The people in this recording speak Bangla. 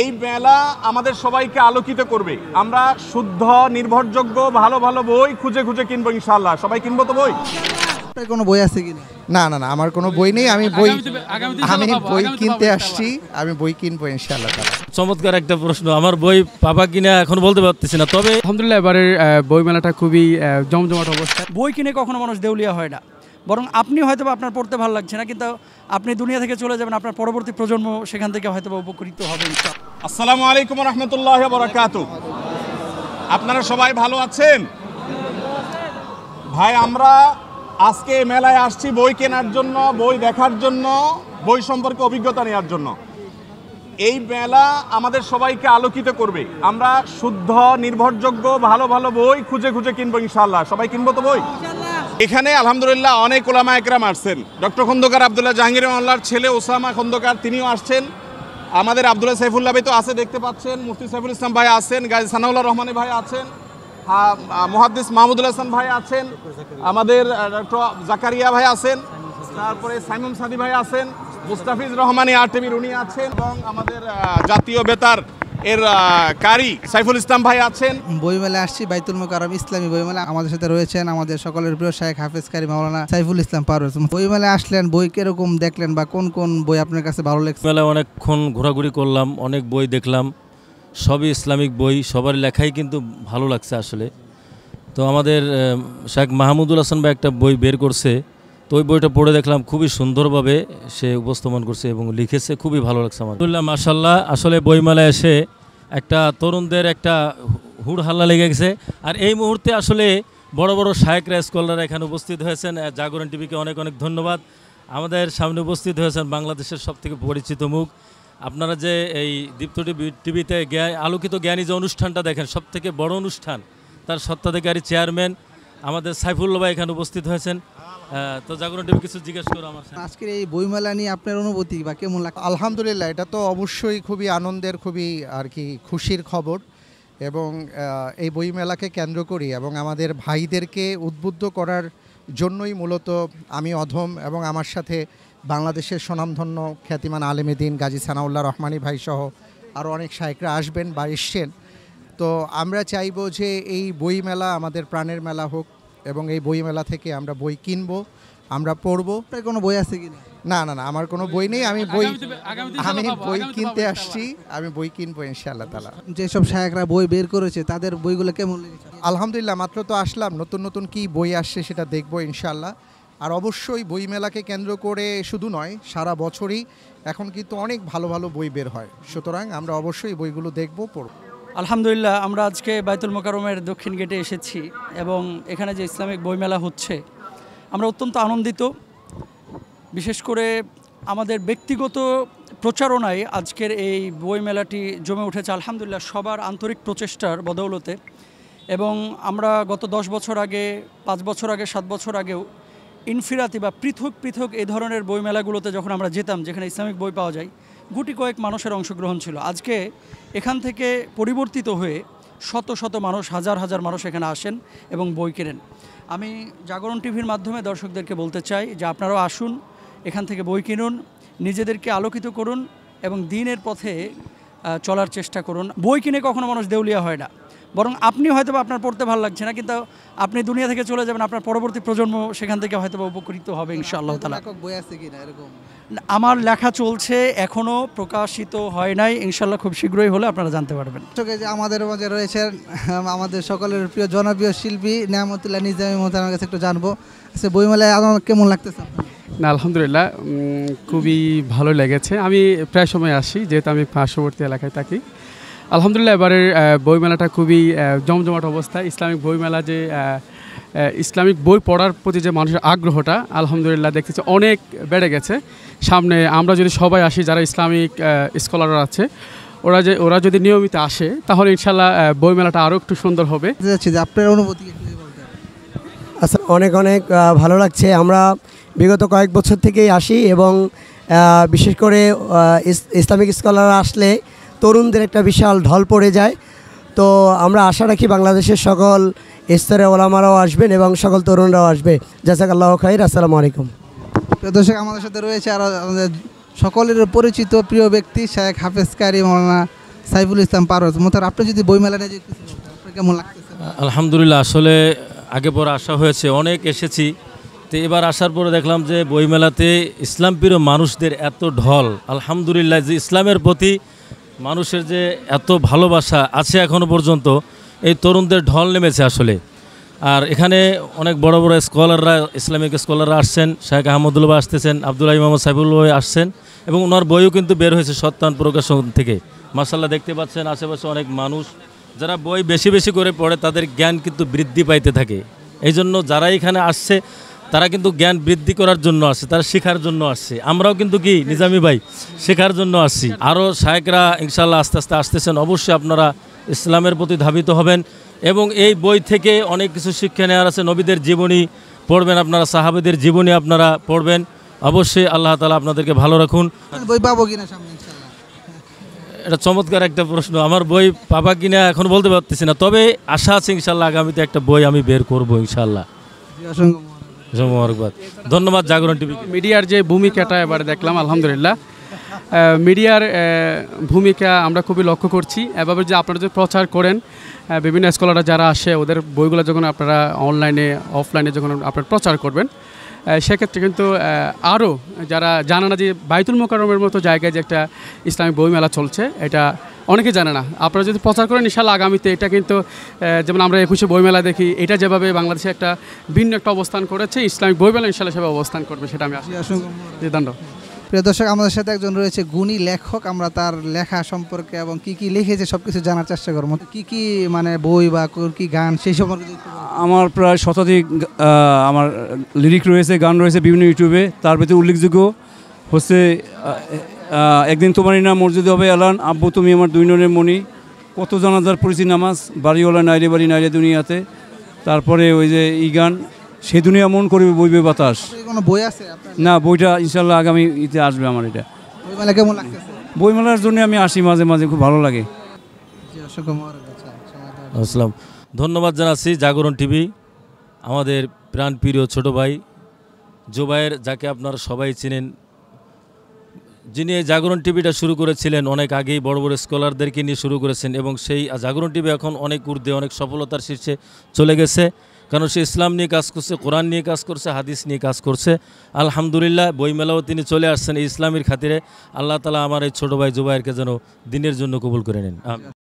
এই মেলা আমাদের সবাইকে আলোকিত করবে আমরা শুদ্ধ নির্ভরযোগ্য ভালো ভালো বই খুঁজে খুঁজে কিনবো ইনশাল্লাহ সবাই কিনবো তো বই কোনো বই আছে কিনা না না না আমার কোনো বই নেই আমি বই আমি বই কিনতে আসছি আমি বই কিনবো ইনশাআল্লাহ চমৎকার একটা প্রশ্ন আমার বই পাবা কিনা এখন বলতে পারতেছি না তবে আলহামদুলিল্লাহ এবারের বই মেলাটা খুবই জমজমাট অবস্থা বই কিনে কখনো মানুষ দেউলিয়া হয় না বরং আপনি হয়তো আপনার পড়তে ভালো লাগছে না কিন্তু আপনি দুনিয়া থেকে চলে যাবেন আপনার পরবর্তী প্রজন্ম সেখান থেকে হয়তো উপকৃত হবেন আসসালামু আলাইকুম রহমতুল্লাহ বরাকাত আপনারা সবাই ভালো আছেন ভাই আমরা আজকে মেলায় আসছি বই কেনার জন্য বই দেখার জন্য বই সম্পর্কে অভিজ্ঞতা নেওয়ার জন্য এই মেলা আমাদের সবাইকে আলোকিত করবে আমরা শুদ্ধ নির্ভরযোগ্য ভালো ভালো বই খুঁজে খুঁজে কিনবো ইনশাল্লাহ সবাই কিনবো তো বই এখানে আলহামদুলিল্লাহ অনেক ওলামা একরাম আসছেন ডক্টর খন্দকার আবদুল্লাহ জাহাঙ্গীর মোল্লার ছেলে ওসামা খন্দকার তিনিও আসছেন আমাদের আবদুল্লাহ সাইফুল্লাহ ভাই তো আছে দেখতে পাচ্ছেন মুফতি সাইফুল ইসলাম ভাই আছেন গাজী সানাউল্লাহ রহমানি ভাই আছেন মহাদিস মাহমুদুল হাসান ভাই আছেন আমাদের ডক্টর জাকারিয়া ভাই আছেন তারপরে সাইমুম সাদি ভাই আছেন মুস্তাফিজ রহমানি আরটিভির উনি আছেন এবং আমাদের জাতীয় বেতার এর কারি সাইফুল ইসলাম ভাই আছেন বইমেলা আসছি বাইতুল মোকারম ইসলামী বইমেলা আমাদের সাথে রয়েছেন আমাদের সকলের প্রিয় শাহেখ হাফেজ কারি মাওলানা সাইফুল ইসলাম পারভেজ বইমেলা আসলেন বই কিরকম দেখলেন বা কোন কোন বই আপনার কাছে ভালো লেগেছে মেলায় অনেকক্ষণ ঘোরাঘুরি করলাম অনেক বই দেখলাম সবই ইসলামিক বই সবার লেখাই কিন্তু ভালো লাগছে আসলে তো আমাদের শেখ মাহমুদুল হাসান ভাই একটা বই বের করছে তো ওই বইটা পড়ে দেখলাম খুবই সুন্দরভাবে সে উপস্থাপন করছে এবং লিখেছে খুবই ভালো লাগছে আমার বললাম মাসাল্লাহ আসলে বইমেলায় এসে একটা তরুণদের একটা হুড়হাল্লা লেগে গেছে আর এই মুহূর্তে আসলে বড় বড় শায়েকরা স্কলাররা এখানে উপস্থিত হয়েছেন জাগরণ টিভিকে অনেক অনেক ধন্যবাদ আমাদের সামনে উপস্থিত হয়েছেন বাংলাদেশের সবথেকে পরিচিত মুখ আপনারা যে এই দীপ্ত টিভিতে আলোকিত জ্ঞানী যে অনুষ্ঠানটা দেখেন সবথেকে বড় অনুষ্ঠান তার সত্ত্বাধিকারী চেয়ারম্যান আমাদের সাইফুল্লা ভাই এখানে উপস্থিত হয়েছেন তো জাগরণ টিভি কিছু জিজ্ঞেস করো আমার আজকের এই বইমেলা নিয়ে আপনার অনুভূতি বা কেমন লাগে আলহামদুলিল্লাহ এটা তো অবশ্যই খুবই আনন্দের খুবই আর কি খুশির খবর এবং এই বইমেলাকে কেন্দ্র করি এবং আমাদের ভাইদেরকে উদ্বুদ্ধ করার জন্যই মূলত আমি অধম এবং আমার সাথে বাংলাদেশের স্বনামধন্য খ্যাতিমান আলেমেদিন গাজী সানাউল্লাহ রহমানি ভাই সহ আরও অনেক শায়করা আসবেন বা এসছেন তো আমরা চাইব যে এই বইমেলা আমাদের প্রাণের মেলা হোক এবং এই বইমেলা থেকে আমরা বই কিনব আমরা পড়ব কোনো বই আছে কি না না না আমার কোনো বই নেই আমি বই আমি বই কিনতে আসছি আমি বই কিনবো ইনশাআল্লাহ তালা যেসব সাহেকরা বই বের করেছে তাদের বইগুলো কেমন আলহামদুলিল্লাহ মাত্র তো আসলাম নতুন নতুন কি বই আসছে সেটা দেখবো ইনশাআল্লাহ আর অবশ্যই বইমেলাকে কেন্দ্র করে শুধু নয় সারা বছরই এখন কিন্তু অনেক ভালো ভালো বই বের হয় সুতরাং আমরা অবশ্যই বইগুলো দেখব পড়বো আলহামদুলিল্লাহ আমরা আজকে বায়তুল মোকারমের দক্ষিণ গেটে এসেছি এবং এখানে যে ইসলামিক বইমেলা হচ্ছে আমরা অত্যন্ত আনন্দিত বিশেষ করে আমাদের ব্যক্তিগত প্রচারণায় আজকের এই বইমেলাটি জমে উঠেছে আলহামদুলিল্লাহ সবার আন্তরিক প্রচেষ্টার বদৌলতে এবং আমরা গত দশ বছর আগে পাঁচ বছর আগে সাত বছর আগেও ইনফিরাতি বা পৃথক পৃথক এই ধরনের বইমেলাগুলোতে যখন আমরা যেতাম যেখানে ইসলামিক বই পাওয়া যায় গুটি কয়েক মানুষের অংশগ্রহণ ছিল আজকে এখান থেকে পরিবর্তিত হয়ে শত শত মানুষ হাজার হাজার মানুষ এখানে আসেন এবং বই কেনেন আমি জাগরণ টিভির মাধ্যমে দর্শকদেরকে বলতে চাই যে আপনারাও আসুন এখান থেকে বই কিনুন নিজেদেরকে আলোকিত করুন এবং দিনের পথে চলার চেষ্টা করুন বই কিনে কখনো মানুষ দেউলিয়া হয় না বরং আপনি হয়তো আপনার পড়তে ভালো লাগছে না কিন্তু আপনি দুনিয়া থেকে চলে যাবেন আপনার পরবর্তী প্রজন্ম সেখান থেকে হয়তো উপকৃত হবে ইনশাআল্লাহ তালা বই আছে কিনা এরকম আমার লেখা চলছে এখনও প্রকাশিত হয় নাই ইনশাল্লাহ খুব শীঘ্রই হলে আপনারা জানতে পারবেন যে আমাদের মাঝে রয়েছেন আমাদের সকলের প্রিয় জনপ্রিয় শিল্পী নিয়ামতুল্লাহ নিজামী আমার কাছে একটু জানবো সে আচ্ছা, বইমেলায় আমার কেমন লাগতেছে না আলহামদুলিল্লাহ খুবই ভালো লেগেছে আমি প্রায় সময় আসি যেহেতু আমি পার্শ্ববর্তী এলাকায় থাকি আলহামদুলিল্লাহ এবারের বইমেলাটা খুবই জমজমাট অবস্থায় ইসলামিক বইমেলা যে ইসলামিক বই পড়ার প্রতি যে মানুষের আগ্রহটা আলহামদুলিল্লাহ দেখতেছে অনেক বেড়ে গেছে সামনে আমরা যদি সবাই আসি যারা ইসলামিক স্কলাররা আছে ওরা যে ওরা যদি নিয়মিত আসে তাহলে ইনশাল্লাহ বইমেলাটা আরও একটু সুন্দর হবে যে আপনার অনুভূতি আচ্ছা অনেক অনেক ভালো লাগছে আমরা বিগত কয়েক বছর থেকেই আসি এবং বিশেষ করে ইসলামিক স্কলাররা আসলে তরুণদের একটা বিশাল ঢল পড়ে যায় তো আমরা আশা রাখি বাংলাদেশের সকল স্তরে ওলামারাও আসবেন এবং সকল তরুণরাও আসবে জাসাকাল্লাহ খাইর আসসালামু আলাইকুম দর্শক আমাদের সাথে রয়েছে আর আমাদের সকলের পরিচিত প্রিয় ব্যক্তি শেখ হাফেজ কারি মৌলানা সাইফুল ইসলাম পারস মোতার আপনি যদি বইমেলা নিয়ে কেমন লাগতেছে আলহামদুলিল্লাহ আসলে আগে পর আসা হয়েছে অনেক এসেছি তো এবার আসার পরে দেখলাম যে বইমেলাতে ইসলাম প্রিয় মানুষদের এত ঢল আলহামদুলিল্লাহ যে ইসলামের প্রতি মানুষের যে এত ভালোবাসা আছে এখনও পর্যন্ত এই তরুণদের ঢল নেমেছে আসলে আর এখানে অনেক বড় বড় স্কলাররা ইসলামিক স্কলাররা আসছেন শাহেখ আহমদুল্লাহ আসতেছেন আবদুল্লাহ ইমাম সাইফুল্লাহ আসছেন এবং ওনার বইও কিন্তু বের হয়েছে সত্যান প্রকাশন থেকে মাসাল্লাহ দেখতে পাচ্ছেন আশেপাশে অনেক মানুষ যারা বই বেশি বেশি করে পড়ে তাদের জ্ঞান কিন্তু বৃদ্ধি পাইতে থাকে এই জন্য যারা এখানে আসছে তারা কিন্তু জ্ঞান বৃদ্ধি করার জন্য আসছে তারা শেখার জন্য আসছে আমরাও কিন্তু কি নিজামি ভাই শেখার জন্য আসছি আরও শায়েকরা ইনশাল্লাহ আস্তে আস্তে আসতেছেন অবশ্যই আপনারা ইসলামের প্রতি ধাবিত হবেন এবং এই বই থেকে অনেক কিছু শিক্ষা নেওয়ার আছে নবীদের জীবনী পড়বেন আপনারা সাহাবেদের জীবনী আপনারা পড়বেন অবশ্যই আল্লাহ তালা আপনাদেরকে ভালো রাখুন বই পাবো কিনা এটা চমৎকার একটা প্রশ্ন আমার বই পাবা কিনা এখন বলতে পারতেছি না তবে আশা আছে ইনশাল্লাহ আগামীতে একটা বই আমি বের করবো ইনশাল্লাহ মোবারকবাদ ধন্যবাদ জাগরণ টিভি মিডিয়ার যে ভূমিকাটা এবার দেখলাম আলহামদুলিল্লাহ মিডিয়ার ভূমিকা আমরা খুবই লক্ষ্য করছি এভাবে যে আপনারা যে প্রচার করেন বিভিন্ন স্কলাররা যারা আসে ওদের বইগুলো যখন আপনারা অনলাইনে অফলাইনে যখন আপনারা প্রচার করবেন সেক্ষেত্রে কিন্তু আরও যারা জানে না যে বাইতুল মোকারমের মতো জায়গায় যে একটা ইসলামিক বইমেলা চলছে এটা অনেকে জানে না আপনারা যদি প্রচার করেন ইশাল আগামীতে এটা কিন্তু যেমন আমরা একুশে বইমেলা দেখি এটা যেভাবে বাংলাদেশে একটা ভিন্ন একটা অবস্থান করেছে ইসলামিক বইমেলা ইনশাল্লাহ সেভাবে অবস্থান করবে সেটা আমি আসি দণ্ড প্রিয় দর্শক আমাদের সাথে একজন রয়েছে গুণী লেখক আমরা তার লেখা সম্পর্কে এবং কি কি লিখেছে সব কিছু জানার চেষ্টা করবো কি কি মানে বই বা কি গান সেই সম্পর্কে আমার প্রায় শতাধিক আমার লিরিক রয়েছে গান রয়েছে বিভিন্ন ইউটিউবে তার ভিতরে উল্লেখযোগ্য হচ্ছে একদিন তোমার নাম মর্যাদা হবে এলান আব্বু তুমি আমার দুই ননের মনি কত জানাজার পড়েছি নামাজ বাড়িওয়ালা নাইরে বাড়ি নাইরে দুনিয়াতে তারপরে ওই যে ই গান সে দুনিয়া মন করবে বইবে বাতাস বই আছে না বইটা ইনশাল্লাহ আগামী ইতে আসবে আমার এটা বইমেলা কেমন বইমেলার জন্য আমি আসি মাঝে মাঝে খুব ভালো লাগে আচ্ছা, আসসালাম ধন্যবাদ জানাচ্ছি জাগরণ টিভি আমাদের প্রাণপ্রিয় ছোট ভাই জুবাইয়ের যাকে আপনারা সবাই চেনেন যিনি এই জাগরণ টিভিটা শুরু করেছিলেন অনেক আগেই বড় বড় স্কলারদেরকে নিয়ে শুরু করেছেন এবং সেই জাগরণ টিভি এখন অনেক ঊর্ধ্বে অনেক সফলতার শীর্ষে চলে গেছে কারণ সে ইসলাম নিয়ে কাজ করছে কোরআন নিয়ে কাজ করছে হাদিস নিয়ে কাজ করছে আলহামদুলিল্লাহ বইমেলাও তিনি চলে আসছেন ইসলামের খাতিরে আল্লাহ তালা আমার এই ছোটো ভাই জুবাইরকে যেন দিনের জন্য কবুল করে নেন